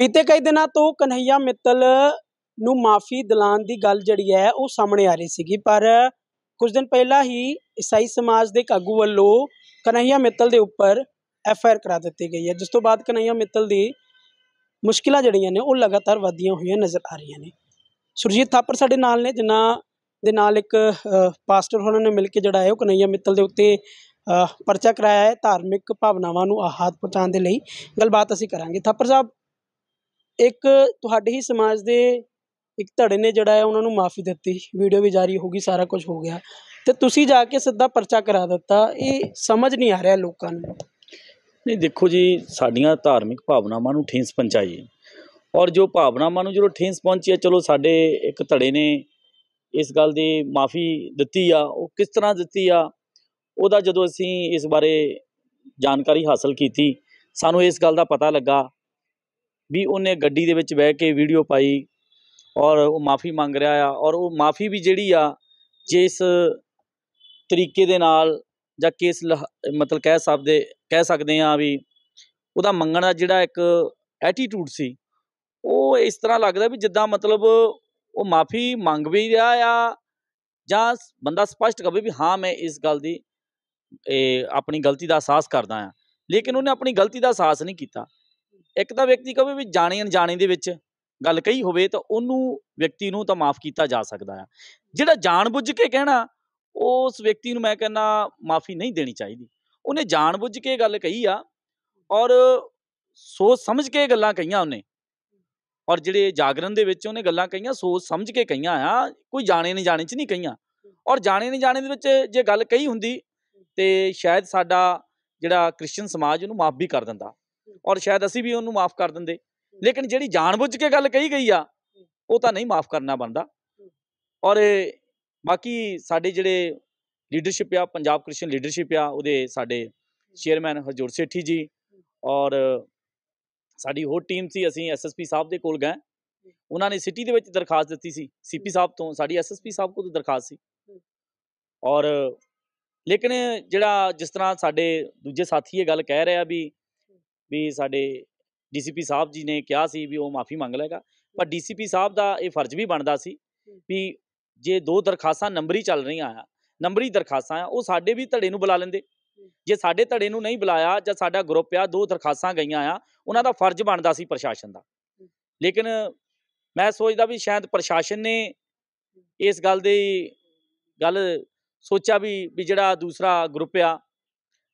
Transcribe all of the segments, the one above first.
ਬੀਤੇ ਕਈ ਦਿਨਾਂ ਤੋਂ ਕਨਹਈਆ ਮਿੱਤਲ ਨੂੰ ਮਾਫੀ ਦਿਲਾਉਣ ਦੀ ਗੱਲ ਜਿਹੜੀ ਹੈ ਉਹ ਸਾਹਮਣੇ ਆ ਰਹੀ ਸੀਗੀ ਪਰ ਕੁਝ ਦਿਨ ਪਹਿਲਾਂ ਹੀ ਈਸਾਈ ਸਮਾਜ ਦੇ ਕਾਗੂ ਵੱਲੋਂ ਕਨਹਈਆ ਮਿੱਤਲ ਦੇ ਉੱਪਰ ਐਫ ਆਈ ਆਰ ਕਰਾ ਦਿੱਤੀ ਗਈ ਹੈ ਜਿਸ ਤੋਂ ਬਾਅਦ ਕਨਹਈਆ ਮਿੱਤਲ ਦੀ ਮੁਸ਼ਕਿਲਾਂ ਜਿਹੜੀਆਂ ਨੇ ਉਹ ਲਗਾਤਾਰ ਵਧੀਆਂ ਹੋਈਆਂ ਨਜ਼ਰ ਆ ਰਹੀਆਂ ਨੇ ਸੁਰਜੀਤ ਥਾਪਰ ਸਾਡੇ ਨਾਲ ਨੇ ਜਿਨ੍ਹਾਂ ਦੇ ਨਾਲ ਇੱਕ ਪਾਸਟਰ ਉਹਨਾਂ ਨੇ ਮਿਲ ਕੇ ਜਿਹੜਾ ਹੈ ਉਹ ਕਨਈਆ ਮਿੱਤਲ ਦੇ ਉੱਤੇ ਪਰਚਾ ਕਰਾਇਆ ਹੈ ਧਾਰਮਿਕ ਭਾਵਨਾਵਾਂ ਨੂੰ ਆਹਾਤ ਪਹੁੰਚਾਉਣ ਦੇ ਲਈ ਗੱਲਬਾਤ ਅਸੀਂ ਕਰਾਂਗੇ ਥਾਪਰ ਸਾਹਿਬ ਇੱਕ ਤੁਹਾਡੇ ਹੀ ਸਮਾਜ ਦੇ ਇੱਕ ਧੜੇ ਨੇ ਜਿਹੜਾ ਹੈ ਉਹਨਾਂ ਨੂੰ ਮਾਫੀ ਦਿੱਤੀ ਵੀਡੀਓ ਵੀ ਜਾਰੀ ਹੋ ਗਈ ਸਾਰਾ ਕੁਝ ਹੋ ਗਿਆ ਤੇ ਤੁਸੀਂ ਜਾ ਕੇ ਸਿੱਧਾ ਪਰਚਾ ਕਰਾ ਦਿੱਤਾ ਇਹ ਸਮਝ ਨਹੀਂ ਆ ਰਿਹਾ ਲੋਕਾਂ ਨੂੰ ਨਹੀਂ ਦੇਖੋ ਜੀ ਸਾਡੀਆਂ ਧਾਰਮਿਕ ਭਾਵਨਾਵਾਂ ਨੂੰ ਠੇਸ ਪਹੁੰਚਾਈ ਔਰ ਜੋ ਭਾਵਨਾਵਾਂ ਨੂੰ ਜਦੋਂ ਠੇਸ ਪਹੁੰਚੀ ਹੈ ਚਲੋ ਸਾਡੇ ਇੱਕ ਧੜੇ ਨੇ ਇਸ ਗੱਲ ਦੀ ਮਾਫੀ ਦਿੱਤੀ ਆ ਉਹ ਕਿਸ ਤਰ੍ਹਾਂ ਦਿੱਤੀ ਆ ਉਹਦਾ ਜਦੋਂ ਅਸੀਂ ਇਸ ਬਾਰੇ ਜਾਣਕਾਰੀ ਹਾਸਲ ਕੀਤੀ ਸਾਨੂੰ ਇਸ ਗੱਲ ਦਾ ਪਤਾ ਲੱਗਾ ਵੀ ਉਹਨੇ ਗੱਡੀ ਦੇ ਵਿੱਚ ਬਹਿ ਕੇ ਵੀਡੀਓ ਪਾਈ ਔਰ ਉਹ ਮਾਫੀ ਮੰਗ ਰਿਹਾ ਆ ਔਰ ਉਹ ਮਾਫੀ ਵੀ ਜਿਹੜੀ ਆ ਜਿਸ ਤਰੀਕੇ ਦੇ ਨਾਲ ਜਾਂ ਕੇਸ ਮਤਲਬ ਕਹਿ ਸਕਦੇ ਕਹਿ ਸਕਦੇ ਆ ਵੀ ਉਹਦਾ ਮੰਗਣ ਦਾ ਜਿਹੜਾ ਇੱਕ ਐਟੀਟਿਊਡ ਸੀ ਉਹ ਇਸ ਤਰ੍ਹਾਂ ਲੱਗਦਾ ਵੀ ਜਿੱਦਾਂ ਮਤਲਬ ਉਹ ਮਾਫੀ ਮੰਗ ਵੀ ਰਿਹਾ ਆ ਜਾਂ ਬੰਦਾ ਸਪਸ਼ਟ ਕਹੇ ਵੀ ਹਾਂ ਮੈਂ ਇਸ ਗੱਲ ਦੀ ਇਹ ਆਪਣੀ ਗਲਤੀ ਦਾ ਅਹਿਸਾਸ ਕਰਦਾ ਆ ਲੇਕਿਨ ਉਹਨੇ ਆਪਣੀ ਗਲਤੀ ਦਾ ਅਹਿਸਾਸ ਨਹੀਂ ਕੀਤਾ ਇੱਕ ਤਾਂ ਵਿਅਕਤੀ ਕਹੇ ਵੀ ਜਾਣੇ ਅਣਜਾਣੇ ਦੇ ਵਿੱਚ ਗੱਲ ਕਹੀ ਹੋਵੇ ਤਾਂ ਉਹਨੂੰ ਵਿਅਕਤੀ ਨੂੰ ਤਾਂ ਮਾਫ ਕੀਤਾ ਜਾ ਸਕਦਾ ਆ ਜਿਹੜਾ ਜਾਣਬੁੱਝ ਕੇ ਕਹਿਣਾ ਉਸ ਵਿਅਕਤੀ ਨੂੰ ਮੈਂ ਕਹਿੰਦਾ ਮਾਫੀ ਨਹੀਂ ਦੇਣੀ ਚਾਹੀਦੀ ਉਹਨੇ ਜਾਣਬੁੱਝ ਕੇ ਗੱਲ ਕਹੀ ਆ ਔਰ ਸੋਚ ਸਮਝ ਕੇ ਗੱਲਾਂ ਕਹੀਆਂ ਉਹਨੇ ਔਰ ਜਿਹੜੇ ਜਾਗਰਣ ਦੇ ਵਿੱਚ ਉਹਨੇ ਗੱਲਾਂ ਕਹੀਆਂ ਸੋਚ ਸਮਝ ਕੇ ਕਹੀਆਂ ਆ ਕੋਈ ਜਾਣੇ ਨਹੀਂ ਜਾਣੇ ਚ ਨਹੀਂ ਕਹੀਆਂ ਔਰ ਜਾਣੇ ਨਹੀਂ ਜਾਣੇ ਦੇ ਵਿੱਚ ਜੇ ਗੱਲ ਕਹੀ ਹੁੰਦੀ ਤੇ ਸ਼ਾਇਦ ਸਾਡਾ ਜਿਹੜਾ ਕ੍ਰਿਸਚੀਅਨ ਸਮਾਜ ਉਹਨੂੰ ਮਾਫ ਵੀ ਕਰ ਦਿੰਦਾ ਔਰ ਸ਼ਾਇਦ ਅਸੀਂ ਵੀ ਉਹਨੂੰ ਮਾਫ ਕਰ ਦਿੰਦੇ ਲੇਕਿਨ ਜਿਹੜੀ ਜਾਣਬੁੱਝ ਕੇ ਗੱਲ ਕਹੀ ਗਈ ਆ ਉਹ ਤਾਂ ਨਹੀਂ ਮਾਫ ਕਰਨਾ ਬੰਦਾ ਔਰ ਬਾਕੀ ਸਾਡੇ ਜਿਹੜੇ ਲੀਡਰਸ਼ਿਪ ਆ ਪੰਜਾਬ ਕ੍ਰਿਸ਼ਨ ਲੀਡਰਸ਼ਿਪ ਆ ਉਹਦੇ ਸਾਡੇ ਚੇਅਰਮੈਨ ਹਜੂਰ ਸੇਠੀ ਜੀ ਔਰ ਸਾਡੀ ਹੋਰ ਟੀਮ ਸੀ ਅਸੀਂ ਐਸਐਸਪੀ ਸਾਹਿਬ ਦੇ ਕੋਲ ਗਏ ਉਹਨਾਂ ਨੇ ਸਿਟੀ ਦੇ ਵਿੱਚ ਦਰਖਾਸਤ ਦਿੱਤੀ ਸੀ ਸੀਪੀ ਸਾਹਿਬ ਤੋਂ ਸਾਡੀ ਐਸਐਸਪੀ ਸਾਹਿਬ ਕੋਲ ਦਰਖਾਸਤ ਸੀ ਔਰ ਲੇਕਿਨ ਜਿਹੜਾ ਜਿਸ ਤਰ੍ਹਾਂ ਸਾਡੇ ਦੂਜੇ ਸਾਥੀ ਇਹ ਗੱਲ ਕਹਿ ਰਿਹਾ ਵੀ ਵੀ ਸਾਡੇ ਡੀਸੀਪੀ ਸਾਹਿਬ ਜੀ ਨੇ ਕਿਹਾ ਸੀ ਵੀ ਉਹ ਮਾਫੀ ਮੰਗ ਲੇਗਾ ਪਰ ਡੀਸੀਪੀ ਸਾਹਿਬ ਦਾ ਇਹ ਫਰਜ਼ ਵੀ ਬਣਦਾ ਸੀ ਵੀ ਜੇ ਦੋ ਦਰਖਾਸਤਾਂ ਨੰਬਰੀ ਚੱਲ ਰਹੀਆਂ ਆ ਨੰਬਰੀ ਦਰਖਾਸਤਾਂ ਆ ਉਹ ਸਾਡੇ ਵੀ ਧੜੇ ਨੂੰ ਬੁਲਾ ਲੈਂਦੇ ਜੇ ਸਾਡੇ ਧੜੇ ਨੂੰ ਨਹੀਂ ਬੁਲਾਇਆ ਜਾਂ ਸਾਡਾ ਗਰੁੱਪ ਆ ਦੋ ਦਰਖਾਸਤਾਂ ਗਈਆਂ ਆ ਉਹਨਾਂ ਦਾ ਫਰਜ਼ ਬਣਦਾ ਸੀ ਪ੍ਰਸ਼ਾਸਨ ਦਾ ਲੇਕਿਨ ਮੈਂ ਸੋਚਦਾ ਵੀ ਸ਼ਾਇਦ ਪ੍ਰਸ਼ਾਸਨ ਨੇ ਇਸ ਗੱਲ ਦੀ ਗੱਲ ਸੋਚਿਆ ਵੀ ਵੀ ਜਿਹੜਾ ਦੂਸਰਾ ਗਰੁੱਪ ਆ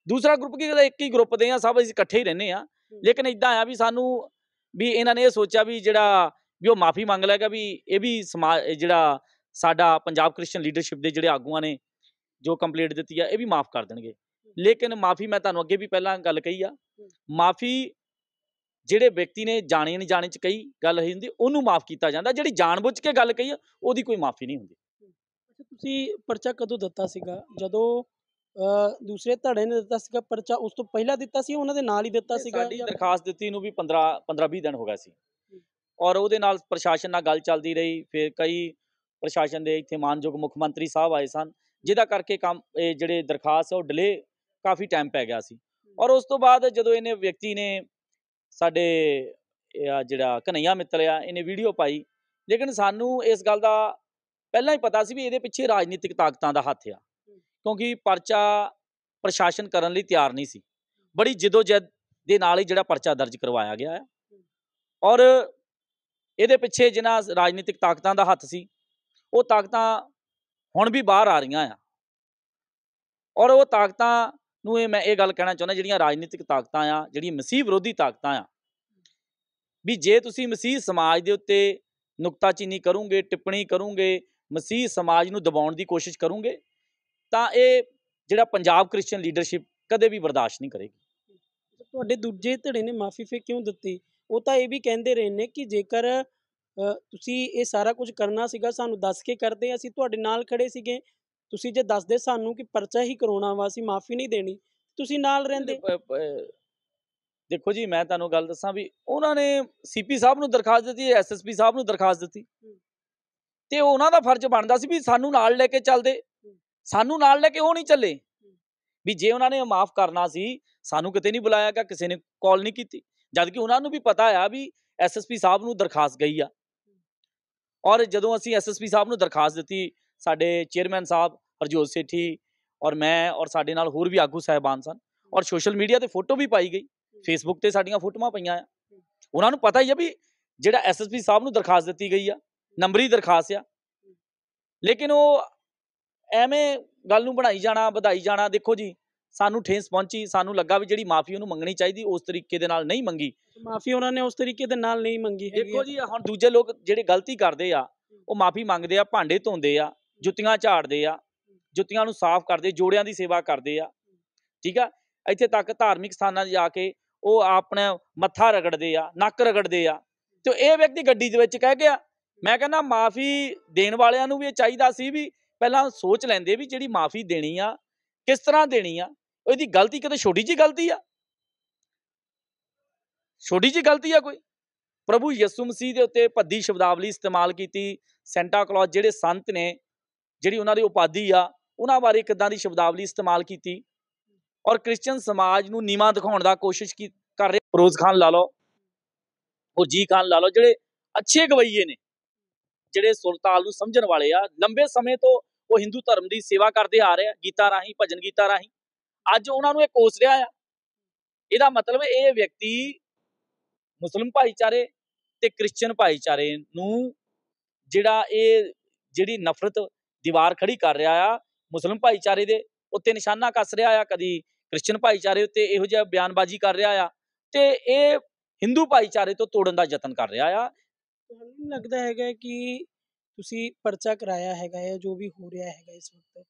ਦੂਸਰਾ ਗਰੁੱਪ ਕੀ ਕਹਿੰਦਾ ਇੱਕ ਹੀ ਗਰੁੱਪ ਦੇ ਆ ਸਭ ਅਸੀਂ ਇਕੱਠੇ ਹੀ ਰਹਿੰਦੇ ਆ ਲੇਕਿਨ ਇਦਾਂ ਆ ਵੀ ਸਾਨੂੰ ਵੀ ਇਹਨਾਂ ਨੇ ਇਹ ਸੋਚਿਆ ਵੀ ਜਿਹੜਾ ਵੀ ਉਹ ਮਾਫੀ ਮੰਗ ਲੈਗਾ ਵੀ ਇਹ ਵੀ ਸਮਾਜ ਜਿਹੜਾ ਸਾਡਾ ਪੰਜਾਬ ਕ੍ਰਿਸਚੀਅਨ ਲੀਡਰਸ਼ਿਪ ਦੇ ਜਿਹੜੇ ਆਗੂਆਂ ਨੇ ਜੋ ਕੰਪਲੀਟ ਦਿੱਤੀ ਆ ਇਹ ਵੀ ਮਾਫ ਕਰ ਦੇਣਗੇ ਲੇਕਿਨ ਮਾਫੀ ਮੈਂ ਤੁਹਾਨੂੰ ਅੱਗੇ ਵੀ ਪਹਿਲਾਂ ਗੱਲ ਕਹੀ ਆ ਮਾਫੀ ਜਿਹੜੇ ਵਿਅਕਤੀ ਨੇ ਜਾਣੇ ਨਹੀਂ ਜਾਣੇ ਚ ਕਹੀ ਗੱਲ ਹੁੰਦੀ ਉਹਨੂੰ ਮਾਫ ਕੀਤਾ ਜਾਂਦਾ ਜਿਹੜੀ ਜਾਣਬੁੱਝ ਕੇ ਗੱਲ ਕਹੀ ਆ ਉਹਦੀ ਕੋਈ ਮਾਫੀ ਨਹੀਂ ਹੁੰਦੀ ਅੱਛਾ ਤੁਸੀਂ ਪਰਚਾ ਕਦੋਂ ਦਿੱਤਾ ਸੀਗਾ ਜਦੋਂ ਦੂਸਰੇ ਧੜੇ ਨੇ ਦਿੱਤਾ ਸੀਗਾ ਪਰਚਾ ਉਸ ਤੋਂ ਪਹਿਲਾਂ ਦਿੱਤਾ ਸੀ ਉਹਨਾਂ ਦੇ ਨਾਲ ਹੀ ਦਿੱਤਾ ਸੀਗਾ ਸਾਡੀ ਦਰਖਾਸਤ ਦਿੱਤੀ ਨੂੰ ਵੀ 15 15 20 ਦਿਨ ਹੋ ਗਿਆ ਸੀ ਔਰ ਉਹਦੇ ਨਾਲ ਪ੍ਰਸ਼ਾਸਨ ਨਾਲ ਗੱਲ ਚੱਲਦੀ ਰਹੀ ਫਿਰ ਕਈ ਪ੍ਰਸ਼ਾਸਨ ਦੇ ਇੱਥੇ ਮਾਨਯੋਗ ਮੁੱਖ ਮੰਤਰੀ ਸਾਹਿਬ ਆਏ ਸਨ ਜਿਹਦਾ ਕਰਕੇ ਕੰਮ ਇਹ ਜਿਹੜੇ ਦਰਖਾਸਤ ਉਹ ਡਿਲੇ ਕਾਫੀ ਟਾਈਮ ਪੈ ਗਿਆ ਸੀ ਔਰ ਉਸ ਤੋਂ ਬਾਅਦ ਜਦੋਂ ਇਹਨੇ ਵਿਅਕਤੀ ਨੇ ਸਾਡੇ ਜਿਹੜਾ ਕਨਈਆ ਮਿੱਤਲ ਆ ਇਹਨੇ ਵੀਡੀਓ ਪਾਈ ਲੇਕਿਨ ਸਾਨੂੰ ਇਸ ਗੱਲ ਦਾ ਪਹਿਲਾਂ ਹੀ ਪਤਾ ਸੀ ਵੀ ਇਹਦੇ ਪਿੱਛੇ ਰਾਜਨੀਤਿਕ ਤਾਕਤਾਂ ਦਾ ਹੱਥ ਆ ਕਿਉਂਕਿ ਪਰਚਾ ਪ੍ਰਸ਼ਾਸਨ ਕਰਨ ਲਈ ਤਿਆਰ ਨਹੀਂ ਸੀ ਬੜੀ ਜਿੱਦੋਜਹਿਦ ਦੇ ਨਾਲ ਹੀ ਜਿਹੜਾ ਪਰਚਾ ਦਰਜ ਕਰਵਾਇਆ ਗਿਆ ਹੈ ਔਰ ਇਹਦੇ ਪਿੱਛੇ ਜਿਨ੍ਹਾਂ ਰਾਜਨੀਤਿਕ ਤਾਕਤਾਂ ਦਾ ਹੱਥ ਸੀ ਉਹ ਤਾਕਤਾਂ ਹੁਣ ਵੀ ਬਾਹਰ ਆ ਰਹੀਆਂ ਆ ਔਰ ਉਹ ਤਾਕਤਾਂ ਨੂੰ ਇਹ ਮੈਂ ਇਹ ਗੱਲ ਕਹਿਣਾ ਚਾਹੁੰਦਾ ਜਿਹੜੀਆਂ ਰਾਜਨੀਤਿਕ ਤਾਕਤਾਂ ਆ ਜਿਹੜੀਆਂ ਮਸੀਹ ਵਿਰੋਧੀ ਤਾਕਤਾਂ ਆ ਵੀ ਜੇ ਤੁਸੀਂ ਮਸੀਹ ਸਮਾਜ ਦੇ ਉੱਤੇ ਨੁਕਤਾਚੀਨੀ ਕਰੋਗੇ ਟਿੱਪਣੀ ਕਰੋਗੇ ਮਸੀਹ ਸਮਾਜ ਨੂੰ ਦਬਾਉਣ ਦੀ ਕੋਸ਼ਿਸ਼ ਕਰੋਗੇ ਤਾਂ ਇਹ ਜਿਹੜਾ ਪੰਜਾਬ ਕ੍ਰਿਸਚੀਅਨ ਲੀਡਰਸ਼ਿਪ ਕਦੇ ਵੀ ਬਰਦਾਸ਼ਤ ਨਹੀਂ ਕਰੇਗੀ ਤੁਹਾਡੇ ਦੂਜੇ ਧੜੇ ਨੇ ਮਾਫੀ ਫੇ ਕਿਉਂ ਦਿੱਤੀ ਉਹ ਤਾਂ ਇਹ ਵੀ ਕਹਿੰਦੇ ਰਹੇ ਨੇ ਕਿ ਜੇਕਰ ਤੁਸੀਂ ਇਹ ਸਾਰਾ ਕੁਝ ਕਰਨਾ ਸੀਗਾ ਸਾਨੂੰ ਦੱਸ ਕੇ ਕਰਦੇ ਅਸੀਂ ਤੁਹਾਡੇ ਨਾਲ ਖੜੇ ਸੀਗੇ ਤੁਸੀਂ ਜੇ ਦੱਸਦੇ ਸਾਨੂੰ ਕਿ ਪਰਚਾ ਹੀ ਕਰਾਉਣਾ ਵਾ ਅਸੀਂ ਮਾਫੀ ਨਹੀਂ ਦੇਣੀ ਤੁਸੀਂ ਨਾਲ ਰਹਿੰਦੇ ਦੇਖੋ ਜੀ ਮੈਂ ਤੁਹਾਨੂੰ ਗੱਲ ਦੱਸਾਂ ਵੀ ਉਹਨਾਂ ਨੇ ਸੀਪੀ ਸਾਹਿਬ ਨੂੰ ਦਰਖਾਸਤ ਦਿੱਤੀ ਐਸਐਸਪੀ ਸਾਹਿਬ ਨੂੰ ਦਰਖਾਸਤ ਦਿੱਤੀ ਤੇ ਉਹਨਾਂ ਦਾ ਫਰਜ਼ ਬਣਦਾ ਸੀ ਵੀ ਸਾਨੂੰ ਨਾਲ ਲੈ ਕੇ ਚੱਲਦੇ ਸਾਨੂੰ ਨਾਲ ਲੈ ਕੇ ਉਹ ਨਹੀਂ ਚੱਲੇ ਵੀ ਜੇ ਉਹਨਾਂ ਨੇ ਮਾਫ ਕਰਨਾ ਸੀ ਸਾਨੂੰ ਕਿਤੇ ਨਹੀਂ ਬੁਲਾਇਆ ਕਿ ਕਿਸੇ ਨੇ ਕਾਲ ਨਹੀਂ ਕੀਤੀ ਜਦ ਕਿ ਉਹਨਾਂ ਨੂੰ ਵੀ ਪਤਾ ਆ ਵੀ ਐਸਐਸਪੀ ਸਾਹਿਬ ਨੂੰ ਦਰਖਾਸਤ ਗਈ ਆ ਔਰ ਜਦੋਂ ਅਸੀਂ ਐਸਐਸਪੀ ਸਾਹਿਬ ਨੂੰ ਦਰਖਾਸਤ ਦਿੱਤੀ ਸਾਡੇ ਚੇਅਰਮੈਨ ਸਾਹਿਬ ਹਰਜੋਤ ਸੇਠੀ ਔਰ ਮੈਂ ਔਰ ਸਾਡੇ ਨਾਲ ਹੋਰ ਵੀ ਆਗੂ ਸਹਿਬਾਨ ਸਨ ਔਰ ਸੋਸ਼ਲ ਮੀਡੀਆ ਤੇ ਫੋਟੋ ਵੀ ਪਾਈ ਗਈ ਫੇਸਬੁੱਕ ਤੇ ਸਾਡੀਆਂ ਫੋਟੋਆਂ ਪਈਆਂ ਆ ਉਹਨਾਂ ਨੂੰ ਪਤਾ ਹੀ ਆ ਵੀ ਜਿਹੜਾ ਐਸਐਸਪੀ ਸਾਹਿਬ ਨੂੰ ਦਰਖਾਸਤ ਦਿੱਤੀ ਗਈ ਆ ਨੰਬਰੀ ਦਰਖਾਸਤ ਆ ਲੇਕਿਨ ਉਹ ਐਵੇਂ ਗੱਲ ਨੂੰ ਬਣਾਈ ਜਾਣਾ ਵਧਾਈ ਜਾਣਾ ਦੇਖੋ ਜੀ ਸਾਨੂੰ ਠੇਸ ਪਹੁੰਚੀ ਸਾਨੂੰ ਲੱਗਾ ਵੀ ਜਿਹੜੀ ਮਾਫੀ ਉਹਨੂੰ ਮੰਗਣੀ ਚਾਹੀਦੀ ਉਸ ਤਰੀਕੇ ਦੇ ਨਾਲ ਨਹੀਂ ਮੰਗੀ ਮਾਫੀ ਉਹਨਾਂ ਨੇ ਉਸ ਤਰੀਕੇ ਦੇ ਨਾਲ ਨਹੀਂ ਮੰਗੀ ਦੇਖੋ ਜੀ ਹੁਣ ਦੂਜੇ ਲੋਕ ਜਿਹੜੇ ਗਲਤੀ ਕਰਦੇ ਆ ਉਹ ਮਾਫੀ ਮੰਗਦੇ ਆ ਭਾਂਡੇ ਧੋਂਦੇ ਆ ਜੁੱਤੀਆਂ ਝਾੜਦੇ ਆ ਜੁੱਤੀਆਂ ਨੂੰ ਸਾਫ਼ ਕਰਦੇ ਜੋੜਿਆਂ ਦੀ ਸੇਵਾ ਕਰਦੇ ਆ ਠੀਕ ਆ ਇੱਥੇ ਤੱਕ ਧਾਰਮਿਕ ਸਥਾਨਾਂ 'ਤੇ ਜਾ ਕੇ ਉਹ ਆਪਣਾ ਮੱਥਾ ਰਗੜਦੇ ਆ ਨੱਕ ਰਗੜਦੇ ਆ ਤੇ ਇਹ ਵਿਅਕਤੀ ਗੱਡੀ ਦੇ ਵਿੱਚ ਕਹਿ ਗਿਆ ਮੈਂ ਕਹਿੰਦਾ ਮਾਫੀ ਦੇਣ ਵਾਲਿਆਂ ਨੂੰ ਵੀ ਇਹ ਚਾਹੀਦਾ ਸੀ ਵੀ ਪਹਿਲਾਂ ਸੋਚ ਲੈਂਦੇ ਵੀ ਜਿਹੜੀ ਮਾਫੀ ਦੇਣੀ ਆ ਕਿਸ ਤਰ੍ਹਾਂ ਦੇਣੀ ਆ ਉਹਦੀ ਗਲਤੀ ਕਿਤੇ ਛੋਟੀ ਜੀ ਗਲਤੀ ਆ ਛੋਟੀ ਜੀ ਗਲਤੀ ਆ ਕੋਈ ਪ੍ਰਭੂ ਯਿਸੂ ਮਸੀਹ ਦੇ ਉੱਤੇ ਭੱਦੀ ਸ਼ਬਦਾਵਲੀ ਇਸਤੇਮਾਲ ਕੀਤੀ ਸੈਂਟਾ ਕਲੌਜ ਜਿਹੜੇ ਸੰਤ ਨੇ ਜਿਹੜੀ ਉਹਨਾਂ ਦੀ ਉਪਾਧੀ ਆ ਉਹਨਾਂ ਬਾਰੇ ਕਿਦਾਂ ਦੀ ਸ਼ਬਦਾਵਲੀ ਇਸਤੇਮਾਲ ਕੀਤੀ ਔਰ ਕ੍ਰਿਸਚੀਅਨ ਸਮਾਜ ਨੂੰ ਨੀਵਾ ਦਿਖਾਉਣ ਦਾ ਕੋਸ਼ਿਸ਼ ਕੀ ਕਰ ਰਹੇ ਫਰੋਜ਼ ਖਾਨ ਲਾ ਲਓ ਉਹ ਜੀ ਖਾਨ ਲਾ ਲਓ ਜਿਹੜੇ ਅੱਛੇ ਗਵਈਏ ਨੇ ਜਿਹੜੇ ਸੁਲਤਾਨ ਨੂੰ ਸਮਝਣ ਵਾਲੇ ਆ ਲੰਬੇ ਸਮੇਂ ਤੋਂ ਉਹ ਹਿੰਦੂ ਧਰਮ ਦੀ ਸੇਵਾ ਕਰਦੇ ਆ ਰਹੇ ਆ ਗੀਤਾ ਰਾਹੀਂ ਭਜਨ ਗੀਤਾ ਰਾਹੀਂ ਅੱਜ ਉਹਨਾਂ ਨੂੰ ਇਹ ਕੋਸ ਰਿਹਾ ਆ ਇਹਦਾ ਮਤਲਬ ਇਹ ਵਿਅਕਤੀ ਮੁਸਲਮ ਭਾਈਚਾਰੇ ਤੇ ਕ੍ਰਿਸਚੀਅਨ ਭਾਈਚਾਰੇ ਨੂੰ ਜਿਹੜਾ ਇਹ ਜਿਹੜੀ ਨਫ਼ਰਤ ਦੀਵਾਰ ਖੜੀ ਕਰ ਰਿਹਾ ਆ ਮੁਸਲਮ ਭਾਈਚਾਰੇ ਦੇ ਉੱਤੇ ਨਿਸ਼ਾਨਾ ਕੱਸ ਰਿਹਾ ਆ ਕਦੀ ਕ੍ਰਿਸਚੀਅਨ ਭਾਈਚਾਰੇ ਉੱਤੇ ਇਹੋ ਜਿਹਾ ਬਿਆਨਬਾਜ਼ੀ ਕਰ ਰਿਹਾ ਆ ਤੇ ਇਹ ਹਿੰਦੂ ਭਾਈਚਾਰੇ ਤੋਂ ਤੋੜਨ ਦਾ ਯਤਨ ਕਰ ਰਿਹਾ ਆ ਤੁਹਾਨੂੰ ਲੱਗਦਾ ਹੈਗਾ ਕਿ ਤੁਸੀਂ ਪਰਚਾ ਕਰਾਇਆ ਹੈਗਾ ਹੈ ਜੋ ਵੀ ਹੋ ਰਿਹਾ ਹੈਗਾ ਇਸ ਵਕਤ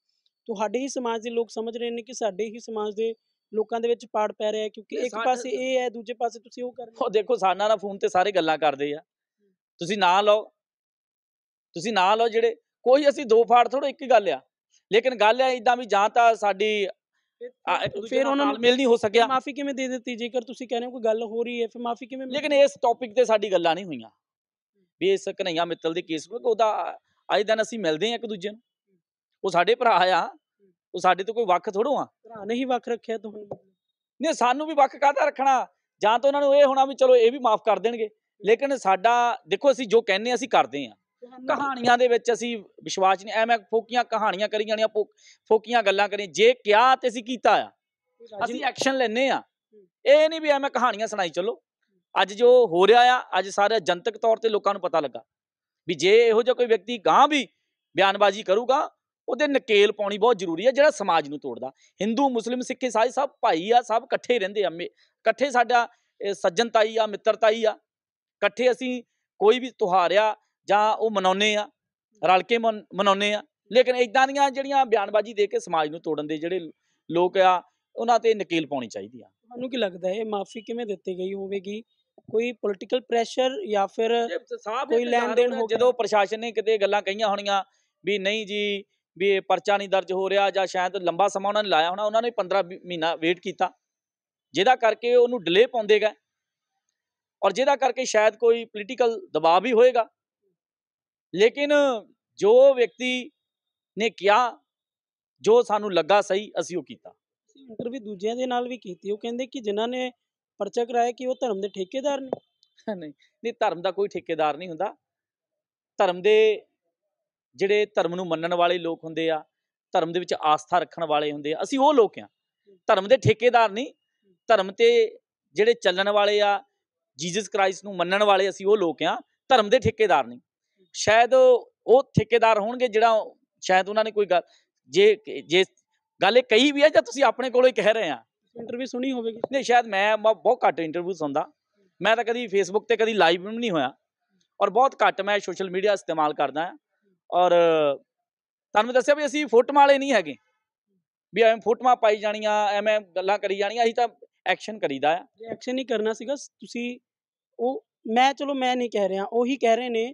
ਤੁਹਾਡੇ ਹੀ ਸਮਾਜ ਦੇ ਲੋਕ ਸਮਝ ਰਹੇ ਨੇ ਕਿ ਸਾਡੇ ਹੀ ਸਮਾਜ ਦੇ ਲੋਕਾਂ ਦੇ ਵਿੱਚ ਪਾੜ ਪੈ ਰਿਹਾ ਹੈ ਕਿਉਂਕਿ ਇੱਕ ਪਾਸੇ ਇਹ ਹੈ ਦੂਜੇ ਪਾਸੇ ਤੁਸੀਂ ਉਹ ਕਰ ਰਹੇ ਹੋ ਦੇਖੋ ਸਾਨਾ ਦਾ ਫੋਨ ਤੇ ਸਾਰੇ ਗੱਲਾਂ ਕਰਦੇ ਆ ਤੁਸੀਂ ਨਾ ਲਓ ਤੁਸੀਂ ਨਾ ਲਓ ਜਿਹੜੇ ਕੋਈ ਅਸੀਂ ਦੋ ਫਾੜ ਥੋੜਾ ਇੱਕ ਗੱਲ ਆ ਲੇਕਿਨ ਗੱਲ ਆ ਇਦਾਂ ਵੀ ਜਾਂ ਤਾਂ ਸਾਡੀ ਫਿਰ ਉਹਨਾਂ ਨਾਲ ਮਿਲ ਨਹੀਂ ਹੋ ਸਕਿਆ ਮਾਫੀ ਕਿਵੇਂ ਦੇ ਦਿੱਤੀ ਜੇਕਰ ਤੁਸੀਂ ਕਹਿੰਦੇ ਹੋ ਕੋਈ ਗੱਲ ਹੋ ਰਹੀ ਹੈ ਫਿਰ ਮਾਫੀ ਕਿਵੇਂ ਲੇਕਿਨ ਇਸ ਟੌਪਿਕ ਤੇ ਸਾਡੀ ਗੱਲਾਂ ਨਹੀਂ ਹੋਈਆਂ ਵੀ ਇਸ ਕਨਈਆ ਮਿੱਤਲ ਦੇ ਕੇਸ ਨੂੰ ਉਹਦਾ ਅੱਜ ਦਿਨ ਅਸੀਂ ਮਿਲਦੇ ਆ ਇੱਕ ਦੂਜੇ ਨੂੰ ਉਹ ਸਾਡੇ ਭਰਾ ਆ ਉਹ ਸਾਡੇ ਤੋਂ ਕੋਈ ਵੱਖ ਥੋੜੋ ਆ ਭਰਾ ਨਹੀਂ ਵੱਖ ਰੱਖਿਆ ਤੁਹਾਨੂੰ ਨਹੀਂ ਸਾਨੂੰ ਵੀ ਵੱਖ ਕਾਹਦਾ ਰੱਖਣਾ ਜਾਂ ਤਾਂ ਉਹਨਾਂ ਨੂੰ ਇਹ ਹੋਣਾ ਵੀ ਚਲੋ ਇਹ ਵੀ ਮਾਫ ਕਰ ਦੇਣਗੇ ਲੇਕਿਨ ਸਾਡਾ ਦੇਖੋ ਅਸੀਂ ਜੋ ਕਹਿੰਨੇ ਅਸੀਂ ਕਰਦੇ ਆ ਕਹਾਣੀਆਂ ਦੇ ਵਿੱਚ ਅਸੀਂ ਵਿਸ਼ਵਾਸ ਨਹੀਂ ਐਵੇਂ ਫੋਕੀਆਂ ਕਹਾਣੀਆਂ ਕਰੀ ਜਾਣੀਆਂ ਫੋਕੀਆਂ ਗੱਲਾਂ ਕਰੀ ਜੇ ਕਿਹਾ ਤੇ ਅਸੀਂ ਕੀਤਾ ਆ ਅਸੀਂ ਐਕਸ਼ਨ ਲੈਨੇ ਆ ਇਹ ਨਹੀਂ ਵੀ ਐਵੇਂ ਕਹਾਣੀਆਂ ਸੁਣਾਈ ਚਲੋ ਅੱਜ ਜੋ ਹੋ ਰਿਹਾ ਆ ਅੱਜ ਸਾਰੇ ਜਨਤਕ ਤੌਰ ਤੇ ਲੋਕਾਂ ਨੂੰ ਪਤਾ ਲੱਗਾ ਵੀ ਜੇ ਇਹੋ ਜਿਹਾ ਕੋਈ ਵਿਅਕਤੀ ਗਾਂ ਵੀ ਬਿਆਨਬਾਜ਼ੀ ਕਰੂਗਾ ਉਹਦੇ ਨਕੇਲ ਪਾਉਣੀ ਬਹੁਤ ਜ਼ਰੂਰੀ ਹੈ ਜਿਹੜਾ ਸਮਾਜ ਨੂੰ ਤੋੜਦਾ ਹਿੰਦੂ ਮੁਸਲਿਮ ਸਿੱਖ ਈਸਾਈ ਸਭ ਭਾਈ ਆ ਸਭ ਇਕੱਠੇ ਰਹਿੰਦੇ ਆ ਇਕੱਠੇ ਸਾਡਾ ਸੱਜਣਤਾਈ ਆ ਮਿੱਤਰਤਾਈ ਆ ਇਕੱਠੇ ਅਸੀਂ ਕੋਈ ਵੀ ਤਿਉਹਾਰ ਆ ਜਾਂ ਉਹ ਮਨਾਉਨੇ ਆ ਰਲ ਕੇ ਮਨਾਉਨੇ ਆ ਲੇਕਿਨ ਇਦਾਂ ਦੀਆਂ ਜਿਹੜੀਆਂ ਬਿਆਨਬਾਜ਼ੀ ਦੇ ਕੇ ਸਮਾਜ ਨੂੰ ਤੋੜਨ ਦੇ ਜਿਹੜੇ ਲੋਕ ਆ ਉਹਨਾਂ ਤੇ ਨਕੇਲ ਪਾਉਣੀ ਚਾਹੀਦੀ ਆ ਤੁਹਾਨੂੰ ਕੀ ਲੱਗਦਾ ਹੈ ਮਾਫੀ ਕਿਵੇਂ ਦਿੱਤੀ ਗਈ ਹੋਵੇਗੀ ਕੋਈ ਪੋਲਿਟੀਕਲ ਪ੍ਰੈਸ਼ਰ ਜਾਂ ਫਿਰ ਕੋਈ ਲੈਣ ਦੇਣ ਹੋ ਜਦੋਂ ਪ੍ਰਸ਼ਾਸਨ ਨੇ ਕਿਤੇ ਗੱਲਾਂ ਕਹੀਆਂ ਹੋਣੀਆਂ ਵੀ ਨਹੀਂ ਜੀ ਵੀ ਇਹ ਪਰਚਾ ਨਹੀਂ ਦਰਜ ਹੋ ਰਿਹਾ ਜਾਂ ਸ਼ਾਇਦ ਲੰਬਾ ਸਮਾਂ ਉਹਨਾਂ ਨੇ ਲਾਇਆ ਹੋਣਾ ਉਹਨਾਂ ਨੇ 15 ਮਹੀਨਾ ਵੇਟ ਕੀਤਾ ਜਿਹਦਾ ਕਰਕੇ ਉਹਨੂੰ ਡਿਲੇ ਪਾਉਂਦੇ ਗਏ ਔਰ ਜਿਹਦਾ ਕਰਕੇ ਸ਼ਾਇਦ ਕੋਈ ਪੋਲਿਟਿਕਲ ਦਬਾਅ ਵੀ ਹੋਏਗਾ ਲੇਕਿਨ ਜੋ ਵਿਅਕਤੀ ਨੇ ਕਿਹਾ ਜੋ ਸਾਨੂੰ ਲੱਗਾ ਸਹੀ ਅਸੀਂ ਉਹ ਕੀਤਾ ਇੰਟਰਵਿਊ ਦੂਜਿਆਂ ਦੇ ਨਾਲ ਵੀ ਕੀਤੀ ਉਹ ਕਹਿੰਦੇ ਕਿ ਜਿਨ੍ਹਾਂ ਨੇ ਪਰਚਾ ਕਰਾਇਆ ਕਿ ਉਹ ਧਰਮ ਦੇ ਠੇਕੇਦਾਰ ਨੇ ਨਹੀਂ ਨਹੀਂ ਧਰਮ ਦਾ ਕੋਈ ਠੇਕੇਦਾਰ ਨਹੀਂ ਹੁੰਦਾ ਧਰਮ ਦੇ ਜਿਹੜੇ ਧਰਮ ਨੂੰ ਮੰਨਣ ਵਾਲੇ ਲੋਕ ਹੁੰਦੇ ਆ ਧਰਮ ਦੇ ਵਿੱਚ ਆਸਥਾ ਰੱਖਣ ਵਾਲੇ ਹੁੰਦੇ ਆ ਅਸੀਂ ਉਹ ਲੋਕ ਆ ਧਰਮ ਦੇ ਠੇਕੇਦਾਰ ਨਹੀਂ ਧਰਮ ਤੇ ਜਿਹੜੇ ਚੱਲਣ ਵਾਲੇ ਆ ਜੀਸਸ ਕ੍ਰਾਈਸਟ ਨੂੰ ਮੰਨਣ ਵਾਲੇ ਅਸੀਂ ਉਹ ਲੋਕ ਆ ਧਰਮ ਦੇ ਠੇਕੇਦਾਰ ਨਹੀਂ ਸ਼ਾਇਦ ਉਹ ਠੇਕੇਦਾਰ ਹੋਣਗੇ ਜਿਹੜਾ ਸ਼ਾਇਦ ਉਹਨਾਂ ਨੇ ਕੋਈ ਗੱਲ ਜੇ ਜੇ ਗੱਲ ਇਹ ਕਹੀ ਵੀ ਆ ਜਾਂ ਤੁਸੀਂ ਆਪਣੇ ਕੋਲੋਂ ਹੀ ਕਹਿ ਰਹੇ ਆ ਇੰਟਰਵਿਊ ਸੁਣੀ ਹੋਵੇਗੀ ਨਹੀਂ ਸ਼ਾਇਦ ਮੈਂ ਬਹੁਤ ਘੱਟ ਇੰਟਰਵਿਊ ਸੁਣਦਾ ਮੈਂ ਤਾਂ ਕਦੀ ਫੇਸਬੁੱਕ ਤੇ ਕਦੀ ਲਾਈਵ ਵੀ ਨਹੀਂ ਹੋਇਆ ਔਰ ਬਹੁਤ ਘੱਟ ਮੈਂ ਸੋਸ਼ਲ ਮੀਡੀਆ ਇਸਤੇਮਾਲ ਕਰਦਾ ਹਾਂ ਔਰ ਤੁਹਾਨੂੰ ਦੱਸਿਆ ਵੀ ਅਸੀਂ ਫੋਟੋ ਵਾਲੇ ਨਹੀਂ ਹੈਗੇ ਵੀ ਐਵੇਂ ਫੋਟੋਆਂ ਪਾਈ ਜਾਣੀਆਂ ਐਵੇਂ ਗੱਲਾਂ ਕਰੀ ਜਾਣੀਆਂ ਅਸੀਂ ਤਾਂ ਐਕਸ਼ਨ ਕਰੀਦਾ ਆ ਜੇ ਐਕਸ਼ਨ ਨਹੀਂ ਕਰਨਾ ਸੀਗਾ ਤੁਸੀਂ ਉਹ ਮੈਂ ਚਲੋ ਮੈਂ ਨਹੀਂ ਕਹਿ ਰਿਹਾ ਉਹੀ ਕਹਿ ਰਹੇ ਨੇ